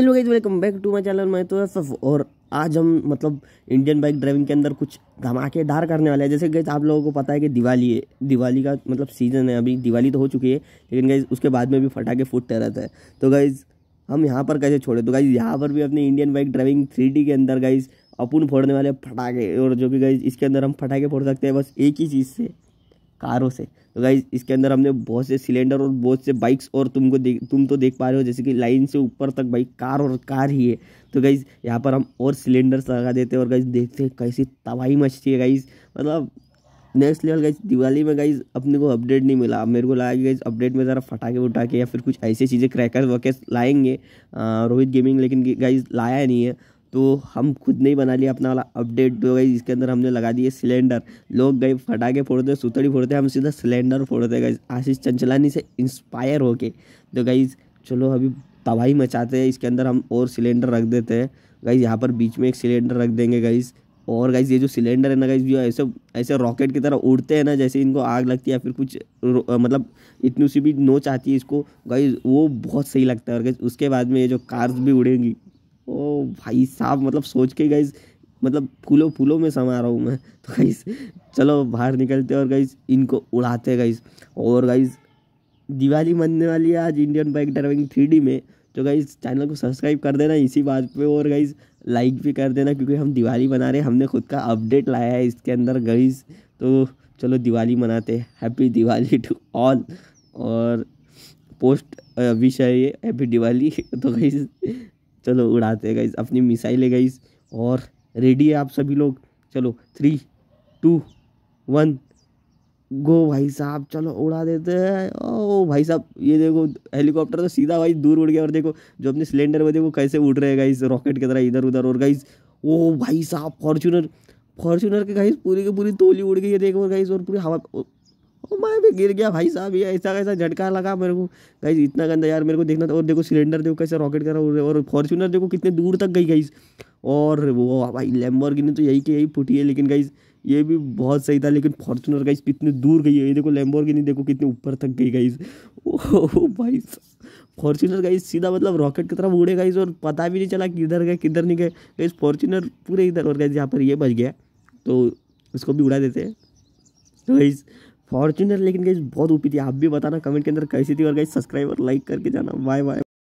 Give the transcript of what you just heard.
hello guys welcome back to my channel मैं तो, तो सफ और आज हम मतलब इंडियन बाइक ड्राइविंग के अंदर कुछ धमाकेदार करने वाले हैं जैसे गैस आप लोगों को पता है कि दिवाली है दिवाली का मतलब सीज़न है अभी दिवाली तो हो चुकी है लेकिन गैस उसके बाद में भी फटाके फूटते रहता है तो गाइज़ हम यहाँ पर कैसे छोड़े तो गाइज़ यहाँ पर भी अपनी इंडियन बाइक ड्राइविंग थ्री के अंदर गाइज़ अपुन फोड़ने वाले फटाखे और जो कि गाइज इसके अंदर हम फटाखे फोड़ सकते हैं बस एक ही चीज़ से कारों से तो गाइज इसके अंदर हमने बहुत से सिलेंडर और बहुत से बाइक्स और तुमको देख तुम तो देख पा रहे हो जैसे कि लाइन से ऊपर तक बाइक कार और कार ही है तो गाइज यहाँ पर हम और सिलेंडर्स लगा देते हैं और गाइज देखते हैं कैसी तबाही मचती है गाइज मतलब नेक्स्ट लेवल गाइज दिवाली में गाइज अपने को अपडेट नहीं मिला मेरे को लगा कि गाइज अपडेट में ज़रा फटाके उठाके या फिर कुछ ऐसी चीज़ें क्रैकर वकैस लाएंगे रोहित गेमिंग लेकिन गाइज लाया नहीं है तो हम खुद नहीं बना लिया अपना वाला अपडेट तो गई इसके अंदर हमने लगा दिए सिलेंडर लोग गए फटाके फोड़ते सुतड़ी फोड़ते हम सीधा सिलेंडर फोड़ते गए आशीष चंचलानी से इंस्पायर होके तो गई चलो अभी तबाही मचाते हैं इसके अंदर हम और सिलेंडर रख देते हैं गाइज यहाँ पर बीच में एक सिलेंडर रख देंगे गाइज और गाइज ये जो सिलेंडर है ना गाइज जो ऐसे ऐसे रॉकेट की तरह उड़ते हैं ना जैसे इनको आग लगती है या फिर कुछ मतलब इतनी सी भी नोच आती है इसको गाइज वो बहुत सही लगता है और गाइज उसके बाद में ये जो कार्स भी उड़ेंगी ओ भाई साहब मतलब सोच के गई मतलब फूलों फूलों में समा रहा हूँ मैं तो गई चलो बाहर निकलते और गई इनको उड़ाते गई और गई दिवाली मनने वाली है आज इंडियन बाइक ड्राइविंग थ्री में तो गई चैनल को सब्सक्राइब कर देना इसी बात पे और गई लाइक भी कर देना क्योंकि हम दिवाली मना रहे हैं हमने खुद का अपडेट लाया है इसके अंदर गई तो चलो दिवाली मनाते हैप्पी दिवाली टू ऑल और पोस्ट विश है ये हैप्पी दिवाली तो गई चलो उड़ाते हैं गाइस अपनी मिसाइल है गाइज और रेडी है आप सभी लोग चलो थ्री टू वन गो भाई साहब चलो उड़ा देते हैं ओ भाई साहब ये देखो हेलीकॉप्टर तो सीधा भाई दूर उड़ गया और देखो जो अपने सिलेंडर में देखो कैसे उड़ रहे हैं गाइस रॉकेट की तरह इधर उधर और गाइस ओ भाई साहब फॉर्चूनर फॉर्चूनर के गाइस पूरी की पूरी तोली उड़ गई है देखो गाइस और पूरी हवा ओ मैं भी गिर गया भाई साहब ये ऐसा कैसा झटका लगा मेरे को गाइज इतना गंदा यार मेरे को देखना था और देखो सिलेंडर देखो कैसे रॉकेट कर रहा और फॉर्चूनर देखो कितने दूर तक गई गई और वो भाई लेम्बर तो यही की यही फूटी है लेकिन गई ये भी बहुत सही था लेकिन फॉर्चूनर गाइज कितनी दूर गई है ये देखो लेम्बोर देखो कितने ऊपर तक गई गई ओ भाई फॉर्चूनर गई सीधा मतलब रॉकेट की तरफ उड़े गई और पता भी नहीं चला किधर गए किधर नहीं गए गई फॉर्चूनर पूरे इधर और गए यहाँ पर ये बच गया तो उसको भी उड़ा देते हैं तो गई फॉर्चुनर लेकिन गई बहुत ऊपी थी आप भी बताना कमेंट के अंदर कैसी थी और गई सब्सक्राइब और लाइक करके जाना बाय बाय